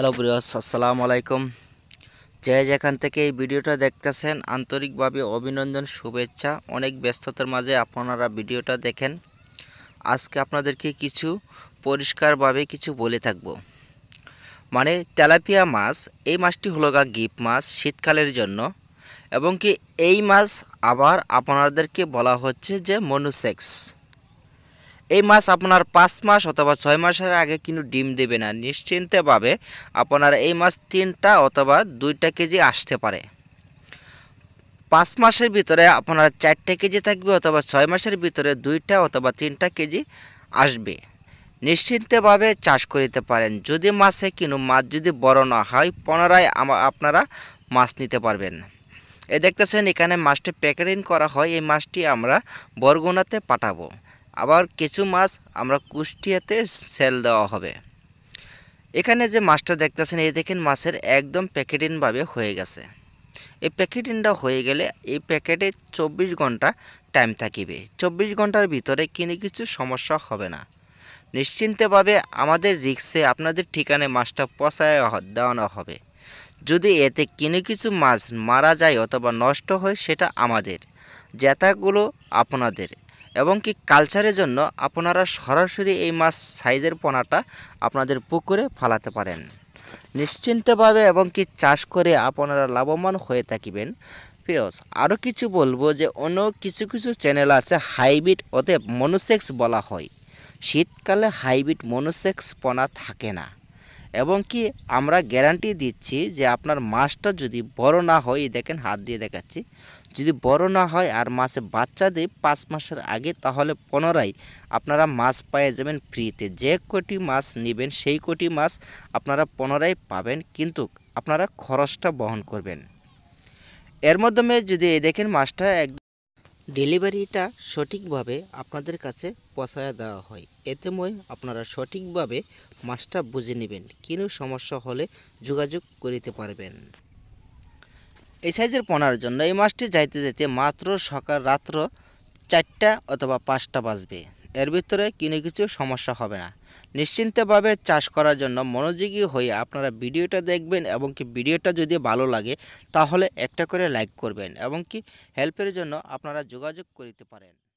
hello প্রিয়স আসসালামু আলাইকুম যে যেখান থেকে এই ভিডিওটা দেখতেছেন আন্তরিকভাবে অভিনন্দন শুভেচ্ছা অনেক ব্যস্ততার মাঝে আপনারা ভিডিওটা দেখেন আজকে আপনাদেরকে কিছু পরিষ্কারভাবে কিছু বলে থাকব মানে তেলাপিয়া মাছ এই মাছটি হলো গা গিপ মাছ শীতকালের জন্য এবং কি এই মাছ আবার আপনাদেরকে বলা হচ্ছে যে মনুসেক্স এই মাছ আপনার পাঁচ মাস অথবা ছয় মাসের আগে কিন্তু ডিম দেবে না নিশ্চিন্তভাবে আপনার এই মাছ তিনটা অথবা দুইটা কেজি আসতে পারে পাঁচ মাসের ভিতরে আপনার চারটা কেজি থাকবে অথবা ছয় মাসের ভিতরে দুইটা অথবা তিনটা কেজি আসবে নিশ্চিন্তভাবে চাষ করিতে পারেন যদি মাছে কিন্তু মাছ যদি বড় না হয় পুনরায় আপনারা মাছ নিতে পারবেন এ দেখতেছেন এখানে মাছটি প্যাকেটিং করা হয় এই মাছটি আমরা বরগুনাতে পাঠাবো আবার কিছু মাছ আমরা কুষ্টিয়াতে সেল দেওয়া হবে এখানে যে মাছটা দেখতেছেন এই দেখেন মাছের একদম প্যাকেটিনভাবে হয়ে গেছে এই প্যাকেটিনটা হয়ে গেলে এই প্যাকেটে চব্বিশ ঘন্টা টাইম থাকিবে চব্বিশ ঘন্টার ভিতরে কিনে কিছু সমস্যা হবে না নিশ্চিন্তভাবে আমাদের রিক্সে আপনাদের ঠিকানায় মাছটা পচায় দেওয়ানো হবে যদি এতে কিনে কিছু মাছ মারা যায় অথবা নষ্ট হয় সেটা আমাদের জেতাগুলো আপনাদের এবং কি কালচারের জন্য আপনারা সরাসরি এই মাছ সাইজের পোনাটা আপনাদের পুকুরে ফালাতে পারেন নিশ্চিন্তভাবে এবং কি চাষ করে আপনারা লাভবান হয়ে থাকিবেন প্রিয়স আরও কিছু বলবো যে অন্য কিছু কিছু চ্যানেল আছে হাইব্রিড ওতে মনোসেক্স বলা হয় শীতকালে হাইব্রিড মনোসেক্স পোনা থাকে না এবং কি আমরা গ্যারান্টি দিচ্ছি যে আপনার মাছটা যদি বড় না হয় দেখেন হাত দিয়ে দেখাচ্ছি যদি বড় না হয় আর মাছে বাচ্চা দেয় পাঁচ মাসের আগে তাহলে পুনরায় আপনারা মাছ পেয়ে যাবেন ফ্রিতে যে কোটি মাছ নেবেন সেই কোটি মাছ আপনারা পুনরায় পাবেন কিন্তু আপনারা খরচটা বহন করবেন এর মাধ্যমে যদি দেখেন মাছটা একদম ডেলিভারিটা সঠিকভাবে আপনাদের কাছে পৌঁছায় দেওয়া হয় এতে মই আপনারা সঠিকভাবে মাছটা বুঝে নেবেন কিনু সমস্যা হলে যোগাযোগ করিতে পারবেন এই সাইজের পনার জন্য এই মাছটি যাইতে যেতে মাত্র সকাল রাত্র চারটা অথবা পাঁচটা বাজবে এর ভিতরে কিনে কিছু সমস্যা হবে না নিশ্চিন্তভাবে চাষ করার জন্য মনোযোগী হয়ে আপনারা ভিডিওটা দেখবেন এবং কি ভিডিওটা যদি ভালো লাগে তাহলে একটা করে লাইক করবেন এবং কি হেল্পের জন্য আপনারা যোগাযোগ করিতে পারেন